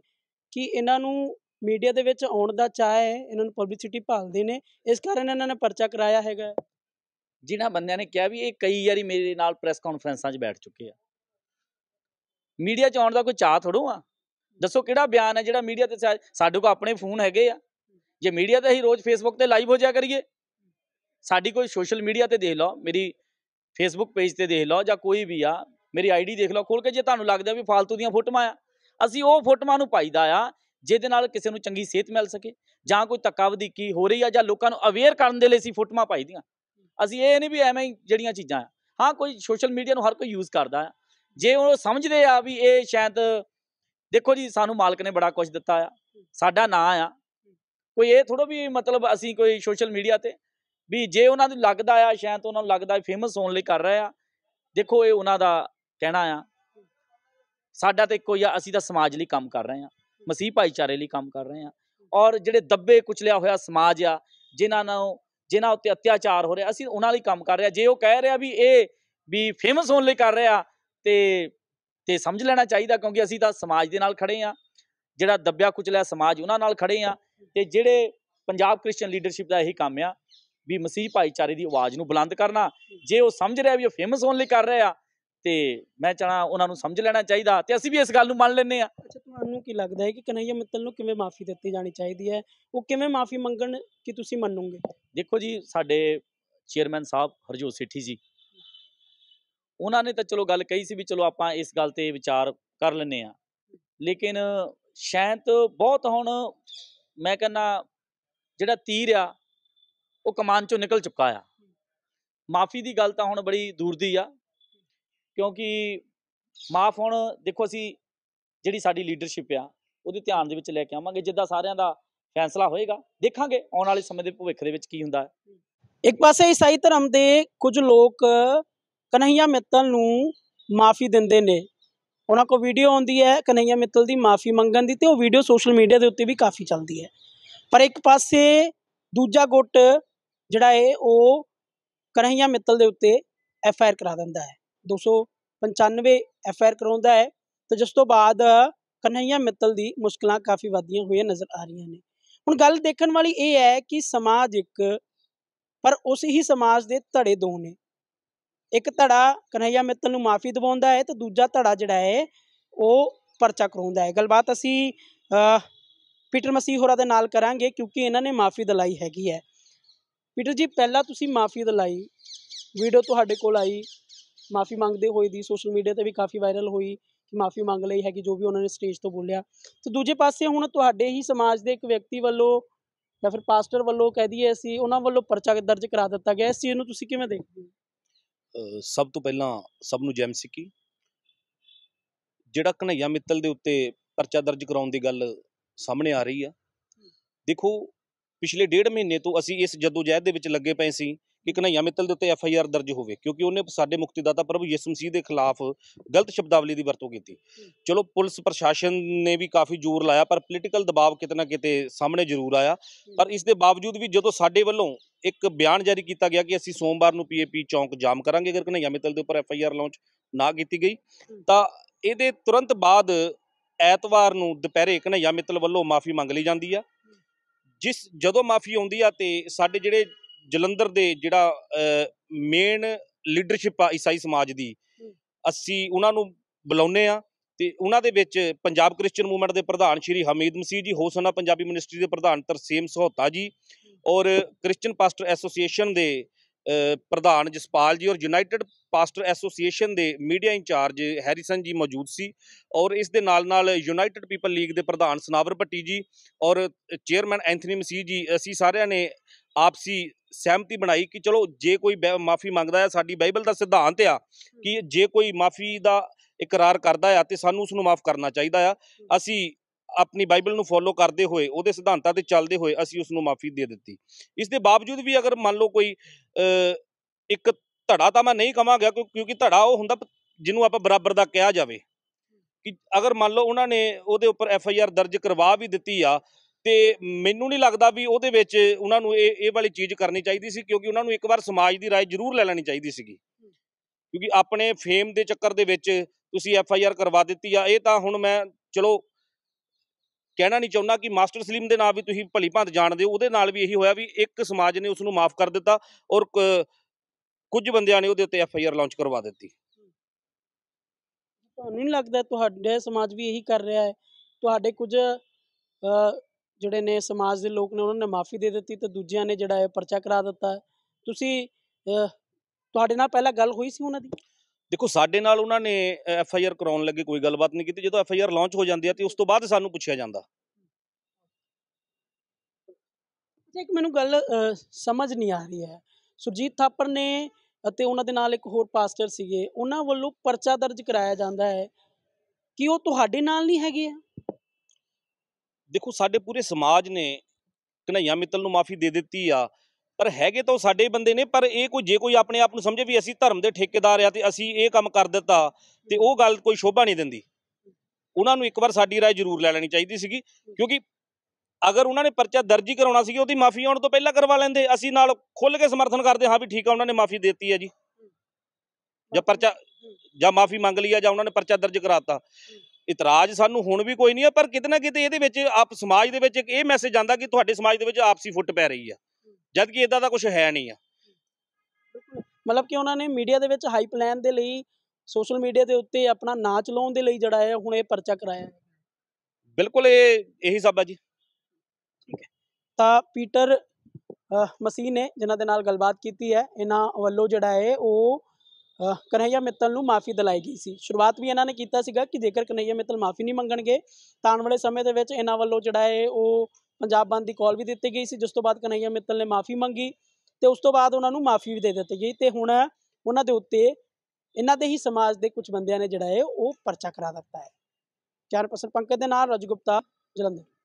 ਕਿ ਇਹਨਾਂ ਨੂੰ ਮੀਡੀਆ ਦੇ ਵਿੱਚ ਆਉਣ ਦਾ ਚਾਹ ਹੈ ਇਹਨਾਂ ਨੂੰ ਪਬਲਿਸਿਟੀ ਭਾਲਦੇ ਨੇ ਇਸ ਕਾਰਨ ਇਹਨਾਂ ਨੇ ਪਰਚਾ ਕਰਾਇਆ ਹੈਗਾ ਜਿਨ੍ਹਾਂ ਬੰਦਿਆਂ ਨੇ ਕਿਹਾ ਵੀ ਇਹ ਕਈ ਵਾਰੀ ਮੇਰੇ ਨਾਲ ਪ੍ਰੈਸ ਕਾਨਫਰੰਸਾਂ 'ਚ ਬੈਠ ਚੁੱਕੇ ਆ ਮੀਡੀਆ 'ਚ ਆਉਣ ਦਾ ਕੋਈ ਚਾਹ ਥੋੜੋ ਆ ਦੱਸੋ ਕਿਹੜਾ ਬਿਆਨ ਹੈ ਜਿਹੜਾ ਮੀਡੀਆ ਤੇ ਸਾਡੇ ਕੋਲ ਆਪਣੇ ਫੋਨ ਹੈਗੇ ਆ ਜੇ ਮੀਡੀਆ ਤੇ ਹੀ ਰੋਜ਼ ਫੇਸਬੁੱਕ ਤੇ ਲਾਈਵ ਹੋ ਜਾਇਆ ਕਰੀਏ ਸਾਡੀ ਕੋਈ ਸੋਸ਼ਲ ਮੀਡੀਆ ਤੇ ਦੇਖ ਲਓ ਮੇਰੀ ਫੇਸਬੁੱਕ ਪੇਜ ਤੇ ਦੇਖ ਲਓ ਜਾਂ ਕੋਈ ਵੀ ਆ ਮੇਰੀ ਆਈਡੀ ਦੇਖ ਲਓ ਖੋਲ ਕੇ ਜੇ ਤੁਹਾਨੂੰ ਲੱਗਦਾ ਵੀ ਫਾਲਤੂ ਦੀਆਂ ਫੋਟੋਆਂ ਆ ਅਸੀਂ ਉਹ ਫੋਟੋਆਂ ਨੂੰ ਪਾਈਦਾ ਆ ਜਿਹਦੇ ਨਾਲ ਕਿਸੇ ਨੂੰ ਚੰਗੀ ਸਿਹਤ ਮਿਲ ਸਕੇ ਜਾਂ ਕੋਈ ਤੱਕਾਵਦੀ ਕੀ ਹੋ ਰਹੀ ਆ ਜਾਂ ਲੋਕਾਂ ਨੂੰ ਅਵੇਅਰ ਕਰਨ ਦੇ ਲਈ ਅਸੀਂ ਫੋਟੋਆਂ ਪਾਈਦੀਆਂ ਅਸੀਂ ਇਹ ਨਹੀਂ ਵੀ ਐਵੇਂ ਹੀ ਜਿਹੜੀਆਂ ਚੀਜ਼ਾਂ ਆ ਹਾਂ ਕੋਈ ਸੋਸ਼ਲ ਮੀਡੀਆ ਨੂੰ ਹਰ ਕੋਈ ਯੂਜ਼ ਕਰਦਾ ਆ ਜੇ ਉਹ ਸਮਝਦੇ ਆ ਵੀ ਇਹ ਸ਼ਾਇਦ ਦੇਖੋ ਜੀ ਸਾਨੂੰ ਮਾਲਕ ਨੇ ਬੜਾ ਕੁਝ ਦਿੱਤਾ ਆ ਸਾਡਾ ਨਾਂ ਆ ਕੋਈ ਇਹ ਥੋੜਾ ਵੀ ਮਤਲਬ ਅਸੀਂ ਕੋਈ ਸੋਸ਼ਲ ਮੀਡੀਆ ਤੇ ਵੀ ਜੇ ਉਹਨਾਂ ਨੂੰ ਲੱਗਦਾ ਆ ਸ਼ਾਇਦ ਉਹਨਾਂ ਨੂੰ ਲੱਗਦਾ ਫੇਮਸ ਹੋਣ ਲਈ ਕਰ ਰਹੇ ਆ ਦੇਖੋ ਇਹ ਉਹਨਾਂ ਦਾ ਕਹਿਣਾ ਆ ਸਾਡਾ ਤੇ ਕੋਈ ਅਸੀਂ ਤਾਂ ਸਮਾਜ ਲਈ ਕੰਮ ਕਰ ਰਹੇ ਆ ਮਸੀਹ ਭਾਈਚਾਰੇ ਲਈ ਕੰਮ ਕਰ ਰਹੇ ਆ ਔਰ ਜਿਹੜੇ ਦੱਬੇ ਕੁਚਲਿਆ ਹੋਇਆ ਸਮਾਜ ਆ ਜਿਨ੍ਹਾਂ ਨੂੰ ਜਿਨ੍ਹਾਂ ਉੱਤੇ ਅਤਿਆਚਾਰ ਹੋ ਰਿਹਾ ਅਸੀਂ ਉਹਨਾਂ ਲਈ ਕੰਮ ਕਰ ਰਿਹਾ ਜੇ ਉਹ ਕਹਿ ਰਿਹਾ ਵੀ ਇਹ ਵੀ ਫੇਮਸ ਹੋਣ ਲਈ ਕਰ ਰਿਹਾ ਤੇ ਤੇ ਸਮਝ ਲੈਣਾ ਚਾਹੀਦਾ ਕਿਉਂਕਿ ਅਸੀਂ ਤਾਂ ਸਮਾਜ ਦੇ ਨਾਲ ਖੜੇ ਆ ਜਿਹੜਾ ਦੱਬਿਆ ਕੁਚਲਿਆ ਸਮਾਜ ਉਹਨਾਂ ਨਾਲ ਖੜੇ ਆ ਤੇ ਜਿਹੜੇ ਪੰਜਾਬ ਕ੍ਰਿਸਚੀਅਨ ਲੀਡਰਸ਼ਿਪ ਦਾ ਇਹੀ ਕੰਮ ਆ ਵੀ ਮਸੀਹ ਭਾਈਚਾਰੇ ਦੀ ਆਵਾਜ਼ ਨੂੰ ਬੁਲੰਦ ਕਰਨਾ ਜੇ ਉਹ ਸਮਝ ਰਿਹਾ ਵੀ ਉਹ ਫੇਮਸ ਹੋਣ ਲਈ ਕਰ ਰਿਹਾ ਤੇ ਮੈਂ ਚਾਹਣਾ ਉਹਨਾਂ ਨੂੰ ਸਮਝ ਲੈਣਾ ਚਾਹੀਦਾ ਤੇ ਅਸੀਂ ਵੀ ਇਸ ਗੱਲ ਨੂੰ ਮੰਨ ਲੈਨੇ ਆ ਅੱਛਾ ਤੁਹਾਨੂੰ ਕੀ ਲੱਗਦਾ ਹੈ ਕਿ ਕਨਈਆ ਮਿੱਤਲ ਨੂੰ ਕਿਵੇਂ ਮਾਫੀ ਦਿੱਤੀ ਜਾਣੀ ਚਾਹੀਦੀ ਹੈ ਉਹ ਕਿਵੇਂ ਮਾਫੀ ਮੰਗਣ ਕਿ ਤੁਸੀਂ ਮੰਨੋਗੇ ਦੇਖੋ ਜੀ ਸਾਡੇ ਚੇਅਰਮੈਨ ਸਾਹਿਬ ਹਰਜੋਤ ਸੇਠੀ ਜੀ ਉਹਨਾਂ ਨੇ ਤਾਂ ਚਲੋ ਗੱਲ ਕਹੀ ਸੀ ਵੀ ਚਲੋ ਆਪਾਂ ਇਸ ਗੱਲ ਤੇ ਵਿਚਾਰ ਕਰ ਲੈਨੇ ਆ ਲੇਕਿਨ ਸ਼ੈਂਤ ਬਹੁਤ ਹੁਣ ਮੈਂ ਕਹਿੰਦਾ ਜਿਹੜਾ ਤੀਰ ਆ ਉਹ ਕਮਾਨ ਚੋਂ ਨਿਕਲ ਚੁੱਕਾ ਆ ਮਾਫੀ ਦੀ ਗੱਲ ਤਾਂ ਹੁਣ ਬੜੀ ਦੂਰ ਦੀ ਆ ਕਿਉਂਕਿ ਮਾਫ ਹੁਣ ਦੇਖੋ ਅਸੀਂ ਜਿਹੜੀ ਸਾਡੀ ਲੀਡਰਸ਼ਿਪ ਆ ਉਹਦੇ ਧਿਆਨ ਦੇ ਵਿੱਚ ਲੈ ਕੇ ਆਵਾਂਗੇ ਜਿੱਦਾਂ ਸਾਰਿਆਂ ਦਾ ਫੈਸਲਾ ਹੋਏਗਾ ਦੇਖਾਂਗੇ ਆਉਣ ਵਾਲੇ ਸਮੇਂ ਦੇ ਭਵਿੱਖ ਦੇ ਵਿੱਚ ਕੀ ਹੁੰਦਾ ਹੈ ਇੱਕ ਪਾਸੇ ਈਸਾਈ ਧਰਮ ਦੇ ਕੁਝ ਲੋਕ ਕਨਈਆ ਮਿੱਤਲ ਨੂੰ ਮਾਫੀ ਦਿੰਦੇ ਨੇ ਉਹਨਾਂ ਕੋ ਵੀਡੀਓ ਆਉਂਦੀ ਹੈ ਕਨਈਆ ਮਿੱਤਲ ਦੀ ਮਾਫੀ ਮੰਗਣ ਦੀ ਤੇ ਉਹ ਵੀਡੀਓ ਸੋਸ਼ਲ ਮੀਡੀਆ ਦੇ ਉੱਤੇ ਵੀ ਕਾਫੀ ਚੱਲਦੀ ਹੈ ਪਰ ਇੱਕ ਪਾਸੇ ਦੂਜਾ ਗੁੱਟ ਜਿਹੜਾ ਹੈ ਉਹ ਕਨਈਆ ਮਿੱਤਲ ਦੇ ਉੱਤੇ ਐਫ ਆਈ ਆਰ ਕਰਾ ਦਿੰਦਾ ਹੈ 295 ਐਫਆਰ ਕਰਾਉਂਦਾ ਹੈ ਤੇ ਜਿਸ ਤੋਂ ਬਾਅਦ ਕਨਈਆ ਮਿੱਤਲ ਦੀ ਮੁਸ਼ਕਲਾਂ ਕਾਫੀ ਵਧੀਆਂ ਹੋਈਆਂ ਨਜ਼ਰ ਆ ਰਹੀਆਂ ਨੇ ਹੁਣ ਗੱਲ ਦੇਖਣ ਵਾਲੀ ਇਹ ਹੈ ਕਿ ਸਮਾਜ ਇੱਕ ਪਰ ਉਸ ਹੀ ਸਮਾਜ ਦੇ ਧੜੇ ਦੋ ਨੇ ਇੱਕ ਧੜਾ ਕਨਈਆ ਮਿੱਤਲ ਨੂੰ ਮਾਫੀ ਦਿਵਾਉਂਦਾ ਹੈ ਤੇ ਦੂਜਾ ਧੜਾ ਜਿਹੜਾ ਹੈ ਉਹ ਪਰਚਾ ਕਰਾਉਂਦਾ ਹੈ ਗੱਲਬਾਤ ਅਸੀਂ ਪੀਟਰ ਮਸੀਹ ਹੋਰਾਂ ਦੇ ਨਾਲ ਕਰਾਂਗੇ ਕਿਉਂਕਿ ਇਹਨਾਂ ਨੇ ਮਾਫੀ ਦਿਲਾਈ ਹੈਗੀ ਹੈ ਪੀਟਰ ਜੀ ਪਹਿਲਾਂ ਤੁਸੀਂ ਮਾਫੀ ਦਿਲਾਈ ਵੀਡੀਓ ਤੁਹਾਡੇ ਕੋਲ ਆਈ ਮਾਫੀ ਮੰਗਦੇ ਹੋਏ ਦੀ ਸੋਸ਼ਲ ਮੀਡੀਆ ਤੇ ਵੀ ਕਾਫੀ ਵਾਇਰਲ ਹੋਈ ਕਿ ਮਾਫੀ ਮੰਗ ਲਈ ਹੈ ਕਿ ਜੋ ਵੀ ਉਹਨਾਂ ਨੇ ਸਟੇਜ ਤੋਂ ਬੋਲਿਆ ਤੇ ਦੂਜੇ ਪਾਸੇ ਹੁਣ ਤੁਹਾਡੇ ਹੀ ਸਮਾਜ ਦੇ ਇੱਕ ਵਿਅਕਤੀ ਵੱਲੋਂ ਜਾਂ ਫਿਰ ਪਾਸਟਰ ਵੱਲੋਂ ਕਹਿ ਦਈਏ ਸੀ ਉਹਨਾਂ ਵੱਲੋਂ ਪਰਚਾ ਦਰਜ ਕਰਾ ਦਿੱਤਾ ਗਿਆ ਇਸ ਚੀਜ਼ ਨੂੰ ਤੁਸੀਂ ਕਿਵੇਂ ਦੇਖਦੇ ਹੋ ਸਭ ਤੋਂ ਪਹਿਲਾਂ ਸਭ ਨੂੰ ਜੈਮ ਸਿੱਕੀ ਜਿਹੜਾ ਕਨਈਆ ਮਿੱਤਲ ਦੇ ਉੱਤੇ ਪਰਚਾ ਦਰਜ ਕਰਾਉਣ ਦੀ ਗੱਲ ਸਾਹਮਣੇ ਆ ਰਹੀ ਆ ਦੇਖੋ ਪਿਛਲੇ ਡੇਢ ਮਹੀਨੇ ਤੋਂ ਅਸੀਂ ਇਸ ਜਦੋਜਹਿਦ ਦੇ ਵਿੱਚ ਲੱਗੇ ਪਏ ਸੀ ਕਿ ਕਨਈਆ ਮਿੱਤਲ ਦੇ ਉੱਤੇ ਐਫ ਆਈ ਆਰ ਦਰਜ ਹੋਵੇ ਕਿਉਂਕਿ ਉਹਨੇ ਸਾਡੇ ਮੁਕਤੀਦਾਤਾ ਪ੍ਰਭੂ ਯਿਸੂ ਮਸੀਹ ਦੇ ਖਿਲਾਫ ਗਲਤ ਸ਼ਬਦਾਵਲੀ ਦੀ ਵਰਤੋਂ ਕੀਤੀ ਚਲੋ ਪੁਲਿਸ ਪ੍ਰਸ਼ਾਸਨ ਨੇ ਵੀ ਕਾਫੀ ਜ਼ੋਰ ਲਾਇਆ ਪਰ ਪੋਲੀਟੀਕਲ ਦਬਾਅ ਕਿਤਨਾ ਕਿਤੇ ਸਾਹਮਣੇ ਜ਼ਰੂਰ ਆਇਆ ਪਰ ਇਸ ਦੇ ਬਾਵਜੂਦ ਵੀ ਜਦੋਂ ਸਾਡੇ ਵੱਲੋਂ ਇੱਕ ਬਿਆਨ ਜਾਰੀ ਕੀਤਾ ਗਿਆ ਕਿ ਅਸੀਂ ਸੋਮਵਾਰ ਨੂੰ ਪੀਏਪੀ ਚੌਂਕ ਜਾਮ ਕਰਾਂਗੇ ਅਗਰ ਕਨਈਆ ਮਿੱਤਲ ਦੇ ਉੱਪਰ ਐਫ ਆਈ ਆਰ ਲਾਂਚ ਨਾ ਕੀਤੀ ਗਈ ਤਾਂ ਇਹਦੇ ਤੁਰੰਤ ਬਾਅਦ ਐਤਵਾਰ ਨੂੰ ਦੁਪਹਿਰੇ ਕਨਈਆ ਮਿੱਤਲ ਵੱਲੋਂ ਮਾਫੀ ਮੰਗ ਲਈ ਜਾਂਦੀ ਆ ਜਿਸ ਜਦੋਂ ਮਾਫੀ ਆਉਂਦੀ ਆ ਤੇ ਸਾਡੇ ਜਿਹੜੇ ਜਲੰਧਰ ਦੇ ਜਿਹੜਾ ਮੇਨ ਲੀਡਰਸ਼ਿਪ ਆ ਈਸਾਈ ਸਮਾਜ ਦੀ ਅਸੀਂ ਉਹਨਾਂ ਨੂੰ ਬੁਲਾਉਨੇ ਆ ਤੇ ਉਹਨਾਂ ਦੇ ਵਿੱਚ ਪੰਜਾਬ ਕ੍ਰਿਸਚੀਅਨ ਮੂਵਮੈਂਟ ਦੇ ਪ੍ਰਧਾਨ ਸ਼੍ਰੀ ਹਮੀਦ ਮਸੀਹ ਜੀ ਹੋਸਨਾ ਪੰਜਾਬੀ ਮਿਨਿਸਟਰੀ ਦੇ ਪ੍ਰਧਾਨ ਤਰਸੀਮ ਸਹੋਤਾ ਜੀ ਔਰ ਕ੍ਰਿਸਚੀਅਨ ਪਾਸਟਰ ਐਸੋਸੀਏਸ਼ਨ ਦੇ ਪ੍ਰਧਾਨ ਜਸਪਾਲ ਜੀ ਔਰ ਯੂਨਾਈਟਿਡ ਪਾਸਟਰ ਐਸੋਸੀਏਸ਼ਨ ਦੇ ਮੀਡੀਆ ਇੰਚਾਰਜ ਹੈਰੀਸਨ ਜੀ ਮੌਜੂਦ ਸੀ ਔਰ ਇਸ ਦੇ ਨਾਲ ਨਾਲ ਯੂਨਾਈਟਿਡ ਪੀਪਲ ਲੀਗ ਦੇ ਪ੍ਰਧਾਨ ਸਨਾਵਰ ਭੱਟੀ ਜੀ ਔਰ ਚੇਅਰਮੈਨ ਐਂਥਨੀ ਮਸੀਹ ਜੀ ਅਸੀਂ ਸਾਰਿਆਂ ਨੇ ਆਪਸੀ ਸਹਿਮਤੀ ਬਣਾਈ ਕਿ ਚਲੋ ਜੇ ਕੋਈ ਮਾਫੀ ਮੰਗਦਾ ਹੈ ਸਾਡੀ ਬਾਈਬਲ ਦਾ ਸਿਧਾਂਤ ਆ ਕਿ ਜੇ ਕੋਈ ਮਾਫੀ ਦਾ ਇਕਰਾਰ ਕਰਦਾ ਹੈ ਤੇ ਸਾਨੂੰ ਉਸ ਨੂੰ ਮਾਫ ਕਰਨਾ ਚਾਹੀਦਾ ਆ ਅਸੀਂ ਆਪਣੀ ਬਾਈਬਲ ਨੂੰ ਫੋਲੋ ਕਰਦੇ ਹੋਏ ਉਹਦੇ ਸਿਧਾਂਤਾਂ ਤੇ ਚੱਲਦੇ ਹੋਏ ਅਸੀਂ ਉਸ ਨੂੰ ਮਾਫੀ ਦੇ ਦਿੱਤੀ ਇਸ ਦੇ ਬਾਵਜੂਦ ਵੀ ਅਗਰ ਮੰਨ ਲਓ ਕੋਈ ਇੱਕ ਧੜਾ ਤਾਂ ਮੈਂ ਨਹੀਂ ਕਹਾਂਗਾ ਕਿਉਂਕਿ ਧੜਾ ਉਹ ਹੁੰਦਾ ਜਿਹਨੂੰ ਆਪਾਂ ਬਰਾਬਰ ਦਾ ਕਿਹਾ ਜਾਵੇ ਕਿ ਅਗਰ ਮੰਨ ਲਓ ਉਹਨਾਂ ਨੇ ਉਹਦੇ ਉੱਪਰ ਐਫ ਆਈ ਆਰ ਦਰਜ ਕਰਵਾ ਵੀ ਦਿੱਤੀ ਆ ਤੇ ਮੈਨੂੰ ਨਹੀਂ ਲੱਗਦਾ ਵੀ ਉਹਦੇ ਵਿੱਚ ਉਹਨਾਂ ਨੂੰ ਇਹ ਇਹ ਵਾਲੀ ਚੀਜ਼ ਕਰਨੀ ਚਾਹੀਦੀ ਸੀ ਕਿਉਂਕਿ ਉਹਨਾਂ ਨੂੰ ਇੱਕ ਵਾਰ ਸਮਾਜ ਦੀ رائے ਜ਼ਰੂਰ ਲੈ ਲੈਣੀ ਚਾਹੀਦੀ ਸੀਗੀ ਕਿਉਂਕਿ ਆਪਣੇ ਫੇਮ ਦੇ ਚੱਕਰ ਦੇ ਵਿੱਚ ਤੁਸੀਂ ਐਫ ਆਈ ਆਰ ਕਰਵਾ ਦਿੱਤੀ ਆ ਇਹ ਤਾਂ ਹੁਣ ਮੈਂ ਚਲੋ ਕਹਿਣਾ ਨਹੀਂ ਚਾਹੁੰਦਾ ਕਿ ਮਾਸਟਰ ਸਲੀਮ ਦੇ ਨਾਮ ਵੀ ਤੁਸੀਂ ਭਲੀ ਭਾਂਤ ਜਾਣਦੇ ਹੋ ਉਹਦੇ ਨਾਲ ਵੀ ਇਹੀ ਹੋਇਆ ਵੀ ਇੱਕ ਸਮਾਜ ਨੇ ਉਸ ਨੂੰ ਮਾਫ ਕਰ ਦਿੱਤਾ ਔਰ ਕੁਝ ਬੰਦਿਆਂ ਨੇ ਉਹਦੇ ਉੱਤੇ ਐਫ ਆਈ ਆਰ ਲਾਂਚ ਕਰਵਾ ਦਿੱਤੀ ਤੁਹਾਨੂੰ ਨਹੀਂ ਲੱਗਦਾ ਤੁਹਾਡੇ ਸਮਾਜ ਵੀ ਇਹੀ ਕਰ ਰਿਹਾ ਹੈ ਤੁਹਾਡੇ ਕੁਝ ਜਿਹੜੇ ਨੇ ਸਮਾਜ ਦੇ ਲੋਕ ਨੇ ਉਹਨਾਂ ਨੇ ਮਾਫੀ ਦੇ ਦਿੱਤੀ ਤੇ ਦੂਜਿਆਂ ਨੇ ਜਿਹੜਾ ਹੈ ਪਰਚਾ ਕਰਾ ਦਿੱਤਾ ਤੁਸੀਂ ਤੁਹਾਡੇ ਨਾਲ ਪਹਿਲਾਂ ਗੱਲ ਹੋਈ ਸੀ ਉਹਨਾਂ ਦੀ ਦੇਖੋ ਸਾਡੇ ਨਾਲ ਉਹਨਾਂ ਨੇ ਐਫ ਆਈ ਆਰ ਕਰਾਉਣ ਲੱਗੇ ਕੋਈ ਗੱਲਬਾਤ ਨਹੀਂ ਕੀਤੀ ਜਦੋਂ ਐਫ ਆਈ ਆਰ ਲਾਂਚ ਹੋ ਜਾਂਦੀ ਹੈ ਤੇ ਉਸ ਤੋਂ ਬਾਅਦ ਸਾਨੂੰ ਪੁੱਛਿਆ ਜਾਂਦਾ ਇੱਕ ਮੈਨੂੰ ਗੱਲ ਸਮਝ ਨਹੀਂ ਆ ਰਹੀ ਹੈ ਸੁਰਜੀਤ ਥਾਪਰ ਨੇ ਅਤੇ ਉਹਨਾਂ ਦੇ ਨਾਲ ਇੱਕ ਹੋਰ ਪਾਸਟਰ ਸੀਗੇ ਉਹਨਾਂ ਵੱਲੋਂ ਪਰਚਾ ਦਰਜ ਕਰਾਇਆ ਜਾਂਦਾ ਹੈ ਕਿ ਉਹ ਤੁਹਾਡੇ ਨਾਲ ਨਹੀਂ ਹੈਗੇ ਆ ਦੇਖੋ ਸਾਡੇ ਪੂਰੇ ਸਮਾਜ ਨੇ ਕਨਈਆ ਮਿੱਤਲ ਨੂੰ ਮਾਫੀ ਦੇ ਦਿੱਤੀ ਆ ਪਰ ਹੈਗੇ ਤਾਂ ਸਾਡੇ ਬੰਦੇ ਨੇ ਪਰ ਇਹ ਕੋਈ ਜੇ ਕੋਈ ਆਪਣੇ ਆਪ ਨੂੰ ਸਮਝੇ ਵੀ ਅਸੀਂ ਧਰਮ ਦੇ ਠੇਕੇਦਾਰ ਆ ਤੇ ਅਸੀਂ ਇਹ ਕੰਮ ਕਰ ਦਿੱਤਾ ਤੇ ਉਹ ਗੱਲ ਕੋਈ ਸ਼ੋਭਾ ਨਹੀਂ ਦਿੰਦੀ ਉਹਨਾਂ ਨੂੰ ਇੱਕ ਵਾਰ ਸਾਡੀ رائے ਜ਼ਰੂਰ ਲੈ ਲੈਣੀ ਚਾਹੀਦੀ ਸੀਗੀ ਕਿਉਂਕਿ ਅਗਰ ਉਹਨਾਂ ਨੇ ਪਰਚਾ ਦਰਜ ਹੀ ਕਰਾਉਣਾ ਸੀ ਉਹਦੀ ਮਾਫੀ ਆਉਣ ਤੋਂ ਪਹਿਲਾਂ ਕਰਵਾ ਲੈਂਦੇ ਅਸੀਂ ਨਾਲ ਖੁੱਲ ਕੇ ਸਮਰਥਨ ਕਰਦੇ ਹਾਂ ਵੀ ਠੀਕ ਆ ਉਹਨਾਂ ਨੇ ਮਾਫੀ ਦਿੱਤੀ ਹੈ ਜੀ ਜਾਂ ਪਰਚਾ ਜਾਂ ਮਾਫੀ ਮੰਗ ਲਈ ਆ ਜਾਂ ਉਹਨਾਂ ਨੇ ਪਰਚਾ ਦਰਜ ਕਰਾਤਾ ਇਤਰਾਜ਼ ਸਾਨੂੰ ਹੁਣ ਵੀ ਕੋਈ ਨਹੀਂ ਆ ਪਰ ਕਿਤੇ ਨਾ ਕਿਤੇ ਇਹਦੇ ਵਿੱਚ ਆਪ ਸਮਾਜ ਦੇ ਵਿੱਚ ਇੱਕ ਇਹ ਮੈਸੇਜ ਆਂਦਾ ਕਿ ਤੁਹਾਡੇ ਸਮਾਜ ਦੇ ਵਿੱਚ ਆਪਸੀ ਫੁੱਟ ਪੈ ਰਹੀ ਆ ਜਦ ਕਿ ਇਦਾਂ ਦਾ ਕੁਝ ਹੈ ਨਹੀਂ ਆ ਮਤਲਬ ਕਿ ਉਹਨਾਂ ਨੇ ਮੀਡੀਆ ਦੇ ਵਿੱਚ ਹਾਈਪ ਲੈਣ ਦੇ ਲਈ ਸੋਸ਼ਲ ਮੀਡੀਆ ਦੇ ਉੱਤੇ ਆਪਣਾ ਨਾਂ ਚਲਾਉਣ ਦੇ ਲਈ ਜਿਹੜਾ ਹੈ ਹੁਣ ਇਹ ਪਰਚਾ ਕਰਾਇਆ ਬਿਲਕੁਲ ਇਹ ਇਹੀ ਸਭ ਆ ਜੀ ਠੀਕ ਹੈ ਤਾਂ ਪੀਟਰ ਮਸੀਹ ਨੇ ਜਿਨ੍ਹਾਂ ਦੇ ਨਾਲ ਗੱਲਬਾਤ ਕੀਤੀ ਹੈ ਇਹਨਾਂ ਵੱਲੋਂ ਜਿਹੜਾ ਹੈ ਉਹ ਕਨਈਆ ਮਿੱਤਲ ਨੂੰ ਮਾਫੀ ਦਿਲਾਈ ਗਈ ਸੀ ਸ਼ੁਰੂਆਤ ਵੀ ਇਹਨਾਂ ਨੇ ਕੀਤਾ ਸੀਗਾ ਕਿ ਜੇਕਰ ਕਨਈਆ ਮਿੱਤਲ ਮਾਫੀ ਨਹੀਂ ਮੰਗਣਗੇ ਤਾਂ ਆਉਣ ਵਾਲੇ ਸਮੇਂ ਦੇ ਵਿੱਚ ਇਹਨਾਂ ਵੱਲੋਂ ਜਿਹੜਾ ਹੈ ਉਹ ਪੰਜਾਬ ਬੰਦ ਦੀ ਕਾਲ ਵੀ ਦਿੱਤੀ ਗਈ ਸੀ ਜਿਸ ਤੋਂ ਬਾਅਦ ਕਨਈਆ ਮਿੱਤਲ ਨੇ ਮਾਫੀ ਮੰਗੀ ਤੇ ਉਸ ਤੋਂ ਬਾਅਦ ਉਹਨਾਂ ਨੂੰ ਮਾਫੀ ਵੀ ਦੇ ਦਿੱਤੀ ਗਈ ਤੇ ਹੁਣ ਉਹਨਾਂ ਦੇ ਉੱਤੇ ਇਹਨਾਂ ਦੇ ਹੀ ਸਮਾਜ ਦੇ ਕੁਝ ਬੰਦਿਆਂ ਨੇ ਜਿਹੜਾ ਹੈ ਉਹ ਪਰਚਾ ਕਰਾ ਦਿੱਤਾ ਹੈ ਚਾਰ ਪਸਰ ਪੰਕਜ ਦੇ ਨਾਲ ਰਜ ਗੁਪਤਾ ਜਲੰਧਰ